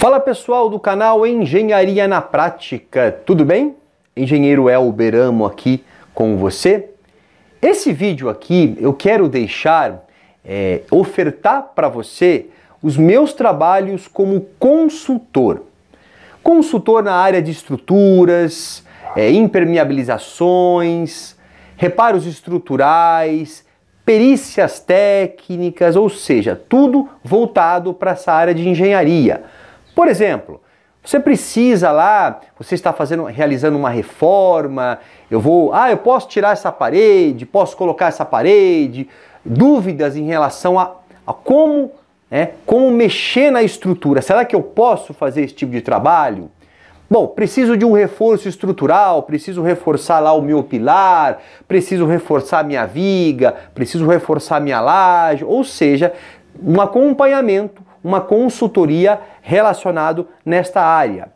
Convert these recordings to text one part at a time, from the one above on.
Fala pessoal do canal Engenharia na Prática, tudo bem? Engenheiro Elberamo aqui com você. Esse vídeo aqui eu quero deixar, é, ofertar para você os meus trabalhos como consultor. Consultor na área de estruturas, é, impermeabilizações, reparos estruturais, perícias técnicas, ou seja, tudo voltado para essa área de engenharia por exemplo, você precisa lá, você está fazendo, realizando uma reforma, eu vou, ah, eu posso tirar essa parede, posso colocar essa parede, dúvidas em relação a, a como, né, como mexer na estrutura. Será que eu posso fazer esse tipo de trabalho? Bom, preciso de um reforço estrutural, preciso reforçar lá o meu pilar, preciso reforçar minha viga, preciso reforçar minha laje, ou seja, um acompanhamento uma consultoria relacionado nesta área.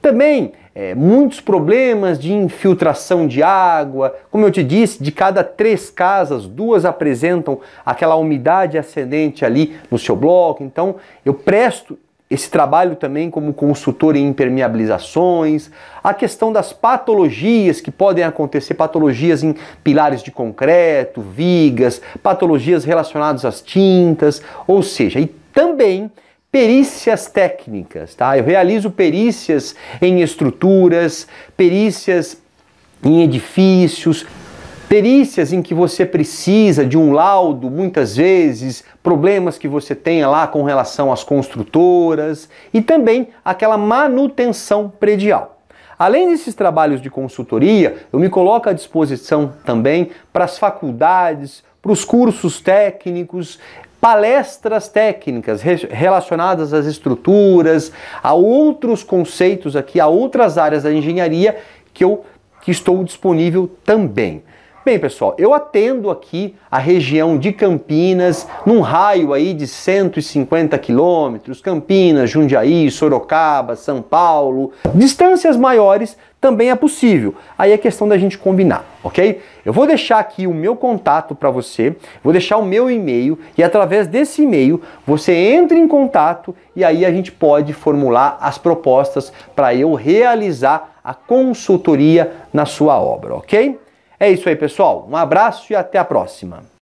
Também é, muitos problemas de infiltração de água. Como eu te disse, de cada três casas, duas apresentam aquela umidade ascendente ali no seu bloco. Então, eu presto esse trabalho também como consultor em impermeabilizações, a questão das patologias que podem acontecer, patologias em pilares de concreto, vigas, patologias relacionadas às tintas, ou seja, e também perícias técnicas, tá? Eu realizo perícias em estruturas, perícias em edifícios, perícias em que você precisa de um laudo, muitas vezes, problemas que você tenha lá com relação às construtoras e também aquela manutenção predial. Além desses trabalhos de consultoria, eu me coloco à disposição também para as faculdades, para os cursos técnicos, palestras técnicas relacionadas às estruturas, a outros conceitos aqui, a outras áreas da engenharia que eu que estou disponível também. Bem, pessoal, eu atendo aqui a região de Campinas, num raio aí de 150 quilômetros, Campinas, Jundiaí, Sorocaba, São Paulo. Distâncias maiores também é possível. Aí é questão da gente combinar, ok? Eu vou deixar aqui o meu contato para você, vou deixar o meu e-mail e através desse e-mail você entra em contato e aí a gente pode formular as propostas para eu realizar a consultoria na sua obra, ok? É isso aí, pessoal. Um abraço e até a próxima.